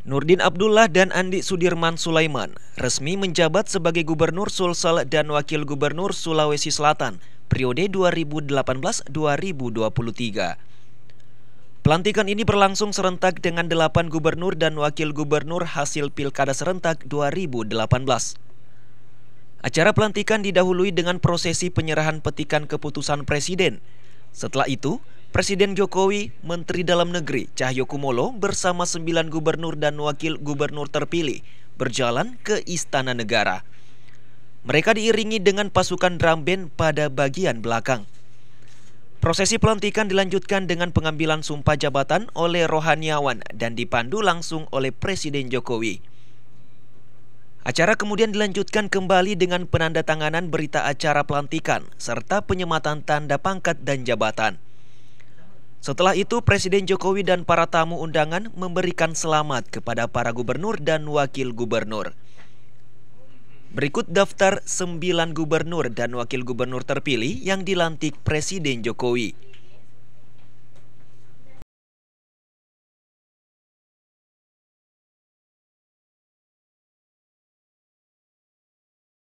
Nurdin Abdullah dan Andi Sudirman Sulaiman resmi menjabat sebagai Gubernur Sulsel dan Wakil Gubernur Sulawesi Selatan periode 2018-2023. Pelantikan ini berlangsung serentak dengan delapan gubernur dan wakil gubernur hasil Pilkada serentak 2018. Acara pelantikan didahului dengan prosesi penyerahan petikan keputusan presiden. Setelah itu, Presiden Jokowi, Menteri Dalam Negeri Cahyokumolo bersama sembilan gubernur dan wakil gubernur terpilih berjalan ke Istana Negara. Mereka diiringi dengan pasukan drum band pada bagian belakang. Prosesi pelantikan dilanjutkan dengan pengambilan sumpah jabatan oleh rohaniawan dan dipandu langsung oleh Presiden Jokowi. Acara kemudian dilanjutkan kembali dengan penandatanganan berita acara pelantikan serta penyematan tanda pangkat dan jabatan. Setelah itu, Presiden Jokowi dan para tamu undangan memberikan selamat kepada para gubernur dan wakil gubernur. Berikut daftar 9 gubernur dan wakil gubernur terpilih yang dilantik Presiden Jokowi.